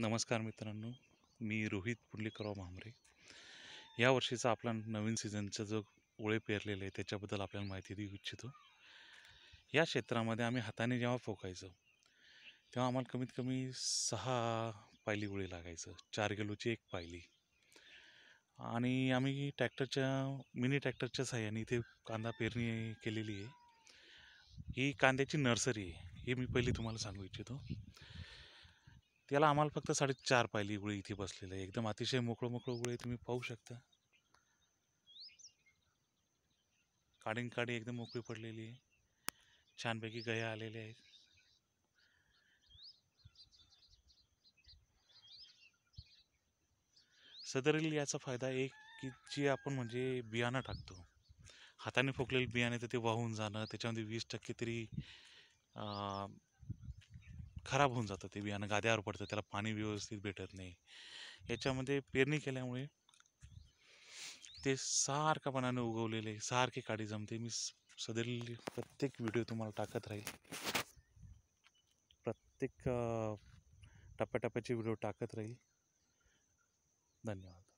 नमस्कार मित्रांनो मी रोहित पुंडलिकराव महामरे या वर्षीचा आपला नवीन सीझनचा जो ओळे पेरलेलं आहे त्याच्याबद्दल आपल्याला माहिती देऊ इच्छितो या क्षेत्रामध्ये आम्ही हाताने जेव्हा फोकायचो तेव्हा आम्हाला कमीत कमी सहा पायली ओळी लागायचं चार किलोची एक पायली आणि आम्ही ट्रॅक्टरच्या मिनी ट्रॅक्टरच्या साह्याने इथे कांदा पेरणी केलेली आहे ही कांद्याची नर्सरी आहे हे मी पहिली तुम्हाला सांगू इच्छितो याला आम्हाला फक्त साडेचार पायली गुळी इथे बसलेलं आहे एकदम अतिशय मोकळं मोकळं गुळे तुम्ही पाहू शकता काडीन काडी एकदम मोकळी पडलेली आहे छानपैकी गया आलेल्या आहेत सदरील याचा फायदा एक की जी आपण म्हणजे बियाणं टाकतो हाताने फोकलेले बियाणे तर ते वाहून जाणं त्याच्यामध्ये वीस टक्के तरी खराब होऊन जातं ते बियाणं गाद्यावर पडतं त्याला पाणी व्यवस्थित भेटत नाही याच्यामध्ये पेरणी केल्यामुळे ते सारखापणाने उगवलेले सारखे काडी जमते मी सदैल प्रत्येक व्हिडिओ तुम्हाला टाकत राहील प्रत्येक टप्प्याटप्प्याचे व्हिडिओ टाकत राहील धन्यवाद